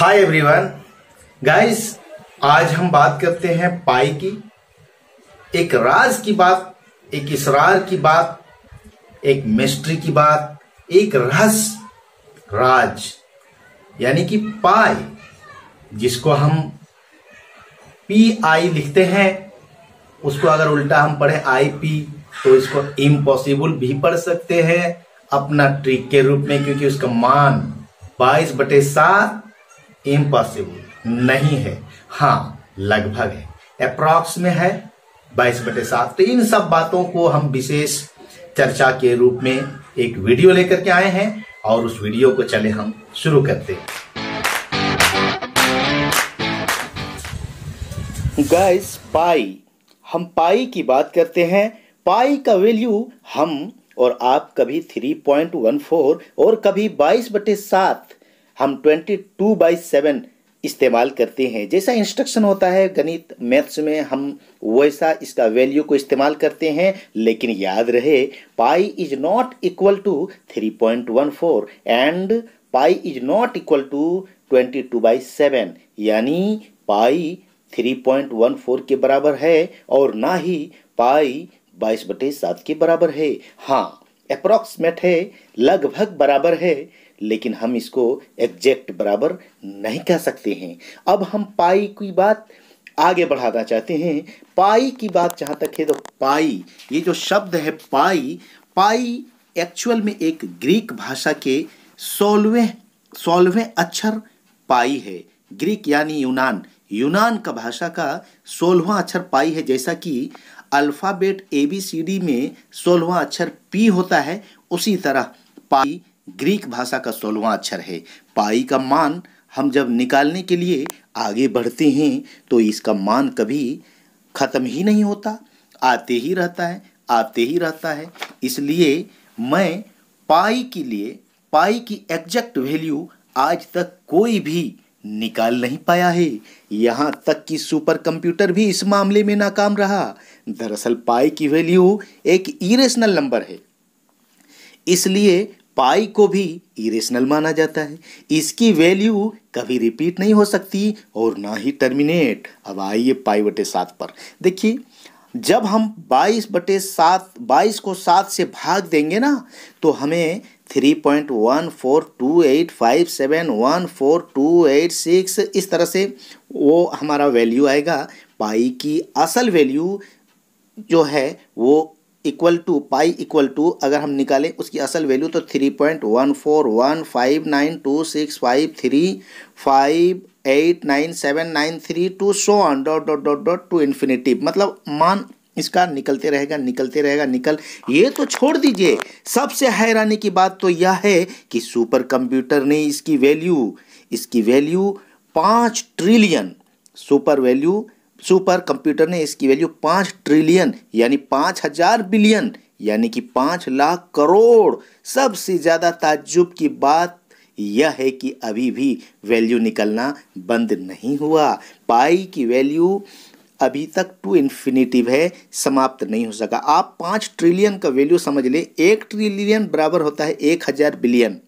hi everyone guys आज हम बात करते हैं पाई की एक राज की बात एक इसरार की बात एक मिस्ट्री की बात एक रहस्य राज यानी कि पाई जिसको हम पी आई लिखते हैं उसको अगर उल्टा हम पढ़े आई पी तो इसको इम्पॉसिबल भी पढ़ सकते हैं अपना ट्रिक के रूप में क्योंकि उसका मान बाईस बटे सात इम्पॉसिबल नहीं है हाँ लगभग है अप्रॉक्स में है बाईस बटे सात तो इन सब बातों को हम विशेष चर्चा के रूप में एक वीडियो लेकर के आए हैं और उस वीडियो को चले हम शुरू करते हैं गाइस पाई हम पाई की बात करते हैं पाई का वैल्यू हम और आप कभी 3.14 और कभी 22 बटे सात हम ट्वेंटी टू बाई सेवन इस्तेमाल करते हैं जैसा इंस्ट्रक्शन होता है गणित मैथ्स में हम वैसा इसका वैल्यू को इस्तेमाल करते हैं लेकिन याद रहे pi is not equal to three point one four and pi is not equal to twenty two by seven यानी pi three point one four के बराबर है और ना ही पाई बाईस बटे सात के बराबर है हाँ अप्रॉक्समेट है लगभग बराबर है लेकिन हम इसको एग्जैक्ट बराबर नहीं कह सकते हैं अब हम पाई की बात आगे बढ़ाना चाहते हैं पाई की बात जहाँ तक है तो पाई ये जो शब्द है पाई पाई एक्चुअल में एक ग्रीक भाषा के सोलवें सोलवें अक्षर पाई है ग्रीक यानी यूनान यूनान का भाषा का सोलहवा अक्षर पाई है जैसा कि alphabet A B C D में सोलवा अक्षर पी होता है उसी तरह पाई ग्रीक भाषा का सोलवा अक्षर है पाई का मान हम जब निकालने के लिए आगे बढ़ते हैं तो इसका मान कभी ख़त्म ही नहीं होता आते ही रहता है आते ही रहता है इसलिए मैं पाई के लिए पाई की एग्जैक्ट वैल्यू आज तक कोई भी निकाल नहीं पाया है यहाँ तक कि सुपर कंप्यूटर भी इस मामले में नाकाम रहा दरअसल पाई की वैल्यू एक इरेशनल नंबर है इसलिए पाई को भी इरेशनल माना जाता है इसकी वैल्यू कभी रिपीट नहीं हो सकती और ना ही टर्मिनेट अब आइए पाई बटे सात पर देखिए जब हम बाईस बटे सात बाईस को सात से भाग देंगे ना तो हमें three point one four two eight five seven one four two eight six इस तरह से वो हमारा वैल्यू आएगा पाई की असल वैल्यू जो है वो equal to pi equal to अगर हम निकालें उसकी असल वैल्यू तो three point one four one five nine two six five three five eight nine seven nine three two so on dot dot dot dot to infinity मतलब मान इसका निकलते रहेगा निकलते रहेगा निकल ये तो छोड़ दीजिए सबसे हैरानी की बात तो यह है कि सुपर कंप्यूटर ने इसकी वैल्यू इसकी वैल्यू पाँच trillion super value super computer ने इसकी वैल्यू पाँच ट्रिलियन यानी पाँच हजार बिलियन यानी कि पाँच लाख करोड़ सबसे ज़्यादा ताज्जुब की बात यह है कि अभी भी वैल्यू निकलना बंद नहीं हुआ पाई की वैल्यू अभी तक टू इन्फिनेटिव है समाप्त नहीं हो सका आप पाँच ट्रिलियन का वैल्यू समझ लें एक ट्रिलियन बराबर होता है एक हज़ार billion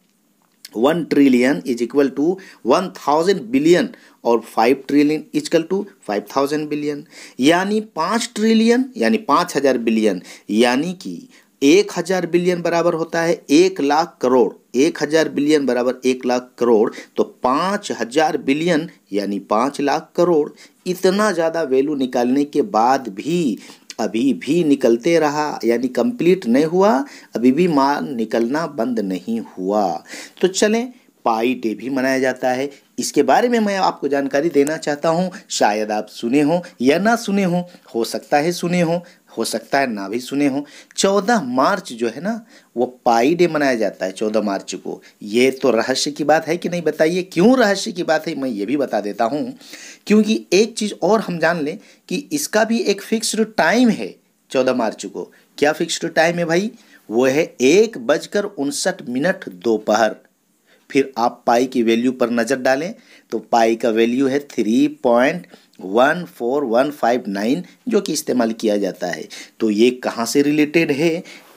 one trillion is equal to one thousand billion और five trillion is equal to five thousand billion यानी पाँच ट्रिलियन यानी पाँच हज़ार बिलियन यानी कि एक हज़ार बिलियन बराबर होता है एक लाख करोड़ एक हज़ार बिलियन बराबर एक लाख करोड़ तो पाँच हज़ार बिलियन यानी पाँच लाख करोड़ इतना ज़्यादा वैल्यू निकालने के बाद भी अभी भी निकलते रहा यानी कंप्लीट नहीं हुआ अभी भी माल निकलना बंद नहीं हुआ तो चलें पाई डे भी मनाया जाता है इसके बारे में मैं आपको जानकारी देना चाहता हूँ शायद आप सुने हों या ना सुने हों हो सकता है सुने हों हो सकता है ना भी सुने हों चौदह मार्च जो है ना वो पाई डे मनाया जाता है चौदह मार्च को ये तो रहस्य की बात है कि नहीं बताइए क्यों रहस्य की बात है मैं ये भी बता देता हूँ क्योंकि एक चीज़ और हम जान लें कि इसका भी एक फिक्स्ड टाइम है चौदह मार्च को क्या फिक्स्ड टाइम है भाई वो है एक बजकर उनसठ मिनट दोपहर फिर आप पाई की वैल्यू पर नज़र डालें तो पाई का वैल्यू है three point one four one five nine जो कि इस्तेमाल किया जाता है तो ये कहाँ से रिलेटेड है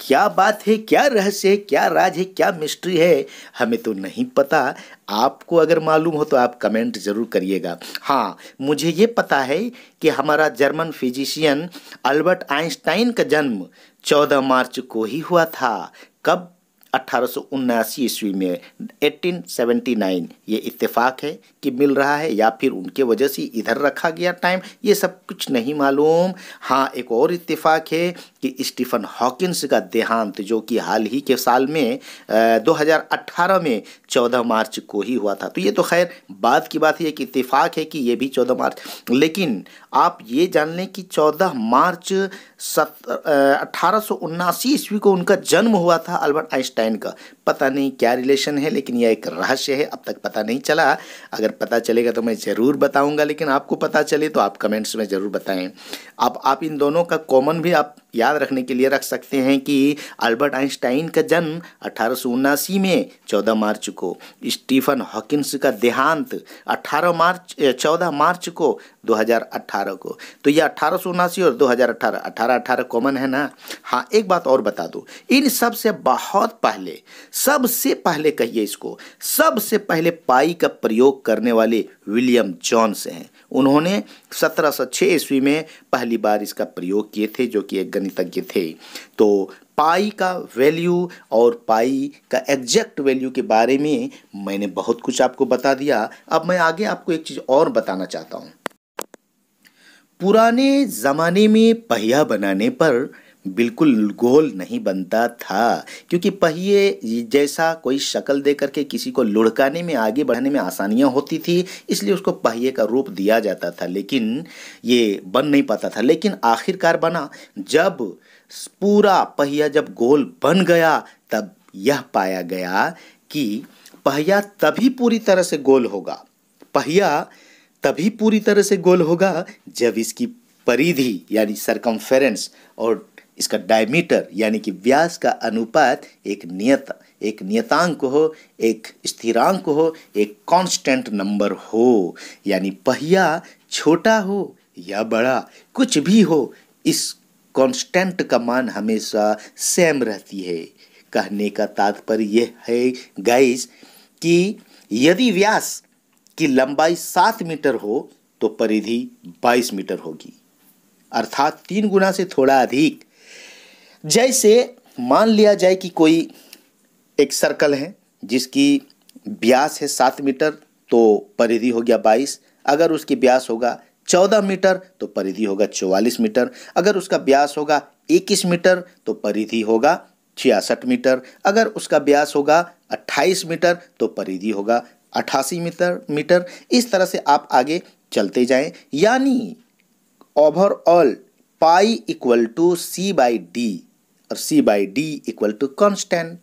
क्या बात है क्या रहस्य है क्या राज है क्या मिस्ट्री है हमें तो नहीं पता आपको अगर मालूम हो तो आप कमेंट ज़रूर करिएगा हाँ मुझे ये पता है कि हमारा जर्मन फिजिशियन अल्बर्ट आइंस्टाइन का जन्म चौदह मार्च को ही हुआ था कब अट्ठारह ईस्वी में 1879 ये इत्तेफाक है कि मिल रहा है या फिर उनके वजह से इधर रखा गया टाइम ये सब कुछ नहीं मालूम हाँ एक और इत्तेफाक है कि स्टीफन हॉकिंस का देहांत जो कि हाल ही के साल में आ, 2018 में 14 मार्च को ही हुआ था तो ये तो खैर बाद की बात है एक इत्तेफाक है कि ये भी 14 मार्च लेकिन आप ये जान लें कि 14 मार्च सत अठारह ईस्वी को उनका जन्म हुआ था अल्बर्ट आइंस्टाइन नारायण का पता नहीं क्या रिलेशन है लेकिन यह एक रहस्य है अब तक पता नहीं चला अगर पता चलेगा तो मैं ज़रूर बताऊंगा लेकिन आपको पता चले तो आप कमेंट्स में ज़रूर बताएं अब आप इन दोनों का कॉमन भी आप याद रखने के लिए रख सकते हैं कि अल्बर्ट आइंस्टाइन का जन्म अठारह में चौदह मार्च को स्टीफन हॉकिंस का देहांत अठारह मार्च चौदह मार्च को 2018 को तो ये अठारह और 2018 अठारह अठारह कॉमन है ना हाँ एक बात और बता दो इन सब से बहुत पहले सबसे पहले कहिए इसको सबसे पहले पाई का प्रयोग करने वाले विलियम जॉन से हैं उन्होंने 1706 ईस्वी में पहली बार इसका प्रयोग किए थे जो कि एक गणितज्ञ थे तो पाई का वैल्यू और पाई का एग्जैक्ट वैल्यू के बारे में मैंने बहुत कुछ आपको बता दिया अब मैं आगे आपको एक चीज़ और बताना चाहता हूँ पुराने ज़माने में पहिया बनाने पर बिल्कुल गोल नहीं बनता था क्योंकि पहिए जैसा कोई शक्ल दे करके किसी को लुढ़काने में आगे बढ़ने में आसानियाँ होती थी इसलिए उसको पहिए का रूप दिया जाता था लेकिन ये बन नहीं पाता था लेकिन आखिरकार बना जब पूरा पहिया जब गोल बन गया तब यह पाया गया कि पहिया तभी पूरी तरह से गोल होगा पहिया तभी पूरी तरह से गोल होगा जब इसकी परिधि यानी सरकमफेरेंस और इसका डायमीटर यानी कि व्यास का अनुपात एक नियत एक नियतांक हो एक स्थिरांक हो एक कांस्टेंट नंबर हो यानी पहिया छोटा हो या बड़ा कुछ भी हो इस कांस्टेंट का मान हमेशा सेम रहती है कहने का तात्पर्य यह है गाइस कि यदि व्यास की लंबाई सात मीटर हो तो परिधि बाईस मीटर होगी अर्थात तीन गुना से थोड़ा अधिक जैसे मान लिया जाए कि कोई एक सर्कल है जिसकी ब्यास है सात मीटर तो परिधि हो गया बाईस अगर उसकी ब्यास होगा चौदह मीटर तो परिधि होगा चौवालीस मीटर अगर उसका ब्यास होगा इक्कीस मीटर तो परिधि होगा छियासठ मीटर अगर उसका ब्यास होगा अट्ठाईस मीटर तो परिधि होगा अट्ठासी मीटर मीटर इस तरह से आप आगे चलते जाएं यानी overall pi equal to C by D और c by D equal to constant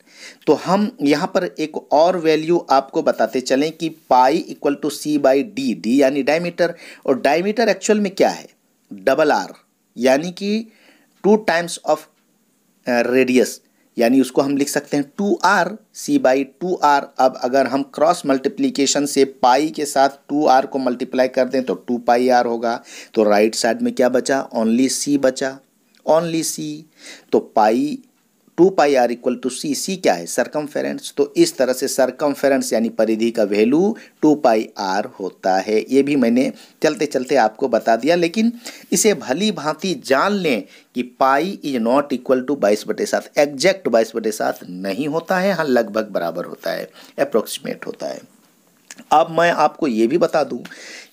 तो हम यहाँ पर एक और वैल्यू आपको बताते चलें कि pi equal to C by D D यानी डायमीटर और डायमीटर एक्चुअल में क्या है डबल आर यानी कि टू टाइम्स ऑफ रेडियस यानी उसको हम लिख सकते हैं two R C by two R अब अगर हम क्रॉस मल्टीप्लीकेशन से पाई के साथ टू आर को मल्टीप्लाई कर दें तो टू पाई आर होगा तो राइट right साइड में क्या बचा ओनली सी बचा ओनली सी तो pi two pi R equal to C C क्या है सरकम तो इस तरह से सरकम यानी परिधि का वैल्यू टू पाई आर होता है ये भी मैंने चलते चलते आपको बता दिया लेकिन इसे भली भांति जान लें कि pi is not equal to बाईस बटे सात एग्जैक्ट बाईस बटे सात नहीं होता है हाँ लगभग बराबर होता है अप्रोक्सीमेट होता है अब मैं आपको ये भी बता दूँ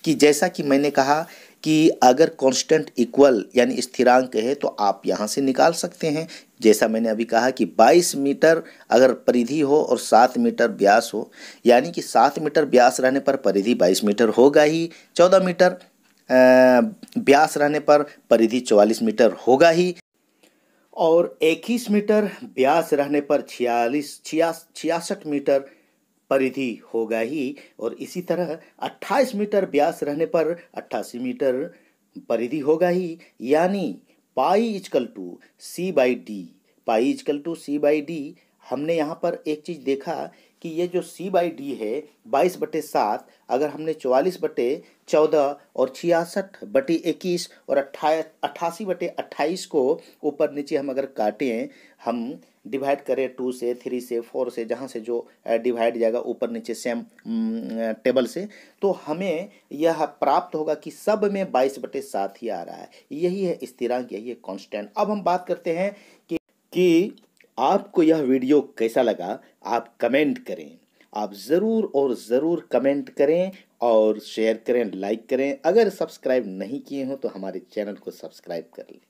कि जैसा कि मैंने कहा कि अगर कांस्टेंट इक्वल यानी स्थिरांक है तो आप यहाँ से निकाल सकते हैं जैसा मैंने अभी कहा कि 22 मीटर अगर परिधि हो और 7 मीटर व्यास हो यानी कि 7 मीटर व्यास रहने पर परिधि 22 मीटर होगा ही 14 मीटर व्यास रहने पर परिधि 44 मीटर होगा ही और 21 मीटर व्यास रहने पर छियालीस छिया छियासठ मीटर परिधि होगा ही और इसी तरह 28 मीटर व्यास रहने पर अट्ठासी मीटर परिधि होगा ही यानी pi is equal to C by D pi is equal to C by D हमने यहाँ पर एक चीज़ देखा कि ये जो सी बाई डी है बाईस बटे सात अगर हमने चौवालीस बटे चौदह और छियासठ बटे इक्कीस और अट्ठा अट्ठासी बटे अट्ठाईस को ऊपर नीचे हम अगर काटें हम डिवाइड करें टू से थ्री से फोर से जहाँ से जो डिवाइड जाएगा ऊपर नीचे सेम टेबल से तो हमें यह प्राप्त होगा कि सब में बाईस बटे सात ही आ रहा है यही है स्थिरांक यही है कांस्टेंट अब हम बात करते हैं कि कि आपको यह वीडियो कैसा लगा आप कमेंट करें आप ज़रूर और ज़रूर कमेंट करें और शेयर करें लाइक करें अगर सब्सक्राइब नहीं किए हों तो हमारे चैनल को सब्सक्राइब कर लें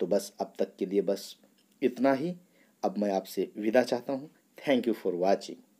तो बस अब तक के लिए बस इतना ही अब मैं आपसे विदा चाहता हूँ थैंक यू फॉर वॉचिंग